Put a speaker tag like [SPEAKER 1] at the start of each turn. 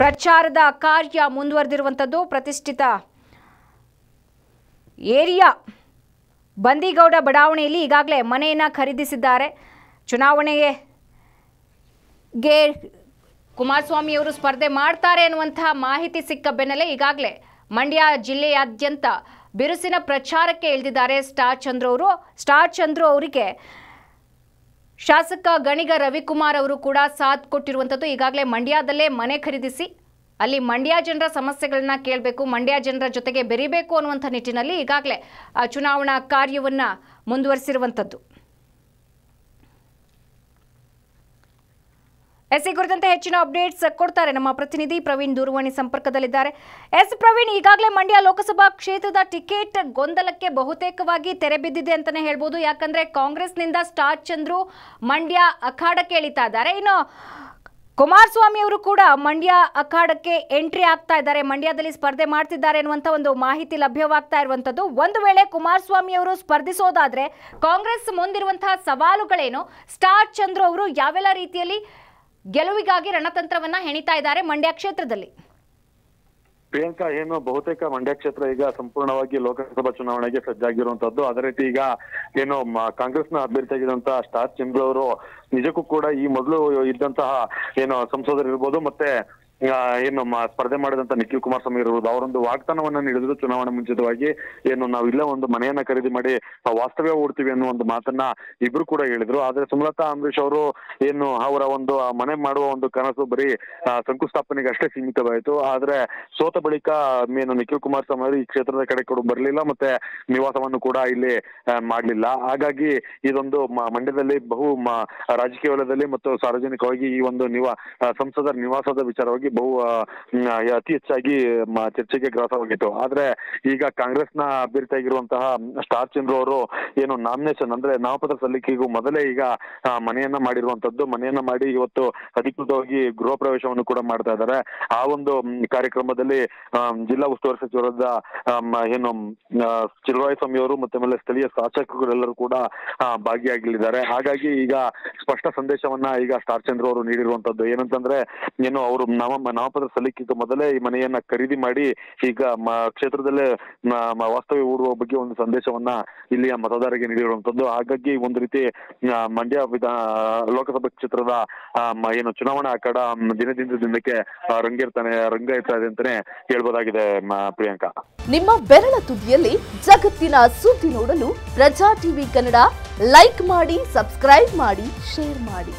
[SPEAKER 1] ಪ್ರಚಾರದ ಕಾರ್ಯ ಮುಂದುವರೆದಿರುವಂಥದ್ದು ಪ್ರತಿಷ್ಠಿತ ಏರಿಯಾ ಬಂದಿಗೌಡ ಬಡಾವಣೆಯಲ್ಲಿ ಈಗಾಗಲೇ ಮನೆಯನ್ನು ಖರೀದಿಸಿದ್ದಾರೆ ಚುನಾವಣೆಗೆ ಗೆ ಕುಮಾರಸ್ವಾಮಿಯವರು ಸ್ಪರ್ಧೆ ಮಾಡ್ತಾರೆ ಅನ್ನುವಂತಹ ಮಾಹಿತಿ ಸಿಕ್ಕ ಬೆನ್ನಲ್ಲೇ ಈಗಾಗಲೇ ಮಂಡ್ಯ ಜಿಲ್ಲೆಯಾದ್ಯಂತ ಬಿರುಸಿನ ಪ್ರಚಾರಕ್ಕೆ ಇಳಿದಿದ್ದಾರೆ ಸ್ಟಾರ್ ಚಂದ್ರು ಅವರು ಸ್ಟಾರ್ ಚಂದ್ರು ಅವರಿಗೆ ಶಾಸಕ ಗಣಿಗ ರವಿಕುಮಾರ್ ಅವರು ಕೂಡ ಸಾಥ್ ಕೊಟ್ಟಿರುವಂಥದ್ದು ಈಗಾಗಲೇ ಮಂಡ್ಯದಲ್ಲೇ ಮನೆ ಖರೀದಿಸಿ ಅಲ್ಲಿ ಮಂಡ್ಯ ಜನರ ಸಮಸ್ಯೆಗಳನ್ನ ಕೇಳಬೇಕು ಮಂಡ್ಯ ಜನರ ಜೊತೆಗೆ ಬೆರಿಬೇಕು ಅನ್ನುವಂಥ ನಿಟ್ಟಿನಲ್ಲಿ ಈಗಾಗಲೇ ಚುನಾವಣಾ ಕಾರ್ಯವನ್ನು ಮುಂದುವರಿಸಿರುವಂಥದ್ದು ಎಸ್ ಈ ಕುರಿತಂತೆ ಹೆಚ್ಚಿನ ಅಪ್ಡೇಟ್ಸ್ ಕೊಡ್ತಾರೆ ನಮ್ಮ ಪ್ರತಿನಿಧಿ ಪ್ರವೀಣ್ ದೂರವಾಣಿ ಸಂಪರ್ಕದಲ್ಲಿದ್ದಾರೆ ಎಸ್ ಪ್ರವೀಣ್ ಈಗಾಗಲೇ ಮಂಡ್ಯ ಲೋಕಸಭಾ ಕ್ಷೇತ್ರದ ಟಿಕೆಟ್ ಗೊಂದಲಕ್ಕೆ ಬಹುತೇಕವಾಗಿ ತೆರೆ ಬಿದ್ದಿದೆ ಅಂತಾನೆ ಹೇಳ್ಬೋದು ಯಾಕಂದ್ರೆ ಕಾಂಗ್ರೆಸ್ನಿಂದ ಸ್ಟಾರ್ ಚಂದ್ರು ಮಂಡ್ಯ ಅಖಾಡಕ್ಕೆ ಇಳಿತಾ ಇದ್ದಾರೆ ಇನ್ನು ಕುಮಾರಸ್ವಾಮಿ ಅವರು ಕೂಡ ಮಂಡ್ಯ ಅಖಾಡಕ್ಕೆ ಎಂಟ್ರಿ ಆಗ್ತಾ ಇದ್ದಾರೆ ಮಂಡ್ಯದಲ್ಲಿ ಸ್ಪರ್ಧೆ ಮಾಡ್ತಿದ್ದಾರೆ ಅನ್ನುವಂಥ ಒಂದು ಮಾಹಿತಿ ಲಭ್ಯವಾಗ್ತಾ ಇರುವಂಥದ್ದು ಒಂದು ವೇಳೆ ಕುಮಾರಸ್ವಾಮಿ ಅವರು ಸ್ಪರ್ಧಿಸೋದಾದ್ರೆ ಕಾಂಗ್ರೆಸ್ ಮುಂದಿರುವಂತಹ ಸವಾಲುಗಳೇನು ಸ್ಟಾರ್ ಚಂದ್ರು ಅವರು ಯಾವೆಲ್ಲ ರೀತಿಯಲ್ಲಿ ಗೆಲುವಿಗಾಗಿ ರಣತಂತ್ರವನ್ನ ಹೆಣಿತಾ ಇದ್ದಾರೆ ಮಂಡ್ಯ ಕ್ಷೇತ್ರದಲ್ಲಿ
[SPEAKER 2] ಪ್ರಿಯಾಂಕಾ ಏನು ಬಹುತೇಕ ಮಂಡ್ಯ ಕ್ಷೇತ್ರ ಈಗ ಸಂಪೂರ್ಣವಾಗಿ ಲೋಕಸಭಾ ಚುನಾವಣೆಗೆ ಸಜ್ಜಾಗಿರುವಂತದ್ದು ಅದೇ ರೀತಿ ಈಗ ಏನು ಕಾಂಗ್ರೆಸ್ನ ಅಭ್ಯರ್ಥಿಯಾಗಿದ್ದಂತಹ ಸ್ಟಾರ್ ಚಂದ್ರ ಅವರು ನಿಜಕ್ಕೂ ಕೂಡ ಈ ಮೊದಲು ಇದ್ದಂತಹ ಏನು ಸಂಸದರು ಮತ್ತೆ ಏನು ಸ್ಪರ್ಧೆ ಮಾಡಿದಂತ ನಿಖಿಲ್ ಸ್ವಾಮಿ ಇರ್ಬೋದು ಅವರೊಂದು ವಾಗ್ದಾನವನ್ನ ನೀಡಿದ್ರು ಚುನಾವಣೆ ಮುಂಚಿತವಾಗಿ ಏನು ನಾವು ಇಲ್ಲ ಒಂದು ಮನೆಯನ್ನ ಖರೀದಿ ಮಾಡಿ ವಾಸ್ತವ್ಯ ಓಡ್ತೀವಿ ಅನ್ನೋ ಒಂದು ಮಾತನ್ನ ಇಬ್ರು ಕೂಡ ಹೇಳಿದ್ರು ಆದ್ರೆ ಸುಮಲತಾ ಅಂಬರೀಶ್ ಅವರು ಏನು ಅವರ ಒಂದು ಮನೆ ಮಾಡುವ ಒಂದು ಕನಸು ಬರೀ ಶಂಕುಸ್ಥಾಪನೆಗೆ ಅಷ್ಟೇ ಸೀಮಿತವಾಯಿತು ಆದ್ರೆ ಸೋತ ಬಳಿಕ ಏನು ನಿಖಿಲ್ ಕುಮಾರಸ್ವಾಮಿ ಅವರು ಈ ಕ್ಷೇತ್ರದ ಕಡೆ ಕೂಡ ಬರಲಿಲ್ಲ ಮತ್ತೆ ನಿವಾಸವನ್ನು ಕೂಡ ಇಲ್ಲಿ ಮಾಡಲಿಲ್ಲ ಹಾಗಾಗಿ ಇದೊಂದು ಮಂಡ್ಯದಲ್ಲಿ ಬಹು ರಾಜಕೀಯ ವಲಯದಲ್ಲಿ ಮತ್ತು ಸಾರ್ವಜನಿಕವಾಗಿ ಈ ಒಂದು ನಿವಾ ಸಂಸದರ ನಿವಾಸದ ವಿಚಾರವಾಗಿ ಬಹು ಅತಿ ಹೆಚ್ಚಾಗಿ ಚರ್ಚೆಗೆ ಗ್ರಾಸವಾಗಿತ್ತು ಆದ್ರೆ ಈಗ ಕಾಂಗ್ರೆಸ್ನ ಆಗಿರುವಂತಹ ಸ್ಟಾರ್ ಚಂದ್ರ ಅವರು ಏನು ನಾಮಿನೇಷನ್ ಅಂದ್ರೆ ನಾಮಪತ್ರ ಸಲ್ಲಿಕೆಗೂ ಮೊದಲೇ ಈಗ ಮನೆಯನ್ನ ಮಾಡಿರುವಂತದ್ದು ಮನೆಯನ್ನ ಮಾಡಿ ಇವತ್ತು ಅಧಿಕೃತವಾಗಿ ಗೃಹ ಪ್ರವೇಶವನ್ನು ಕೂಡ ಮಾಡ್ತಾ ಇದ್ದಾರೆ ಆ ಒಂದು ಕಾರ್ಯಕ್ರಮದಲ್ಲಿ ಜಿಲ್ಲಾ ಉಸ್ತುವಾರಿ ಸಚಿವರಾದ ಏನು ಸ್ವಾಮಿ ಅವರು ಮತ್ತೆ ಆಮೇಲೆ ಸ್ಥಳೀಯ ಶಾಸಕರೆಲ್ಲರೂ ಕೂಡ ಭಾಗಿಯಾಗಲಿದ್ದಾರೆ ಹಾಗಾಗಿ ಈಗ ಸ್ಪಷ್ಟ ಸಂದೇಶವನ್ನ ಈಗ ಸ್ಟಾರ್ ಚಂದ್ರ ಅವರು ನೀಡಿರುವಂತದ್ದು ಏನಂತಂದ್ರೆ ಏನು ಅವರು ನಾಮ ನಾಮ ನಾಮಪತ್ರ ಸಲ್ಲಿಕಿದ್ದು ಮೊದಲೇ ಈ ಮನೆಯನ್ನ ಖರೀದಿ ಮಾಡಿ ಈಗ ಕ್ಷೇತ್ರದಲ್ಲೇ ವಾಸ್ತವ್ಯ ಹೂಡುವ ಬಗ್ಗೆ ಒಂದು ಸಂದೇಶವನ್ನ ಇಲ್ಲಿಯ ಮತದಾರರಿಗೆ ನೀಡಿರುವಂತದ್ದು ಹಾಗಾಗಿ ಒಂದು ರೀತಿ ಮಂಡ್ಯ ವಿಧಾನ ಲೋಕಸಭಾ ಕ್ಷೇತ್ರದ ಏನು ಚುನಾವಣಾ ಅಖಾಡ ದಿನದಿಂದ ದಿನಕ್ಕೆ ರಂಗಿರ್ತಾನೆ ರಂಗ ಇರ್ತಾ ಇದೆ ಅಂತಾನೆ ಹೇಳ್ಬೋದಾಗಿದೆ ಪ್ರಿಯಾಂಕಾ
[SPEAKER 1] ನಿಮ್ಮ ಬೆರಳ ತುದಿಯಲ್ಲಿ ಜಗತ್ತಿನ ಸುದ್ದಿ ನೋಡಲು ಪ್ರಜಾ ಟಿವಿ ಕನ್ನಡ ಲೈಕ್ ಮಾಡಿ ಸಬ್ಸ್ಕ್ರೈಬ್ ಮಾಡಿ ಶೇರ್ ಮಾಡಿ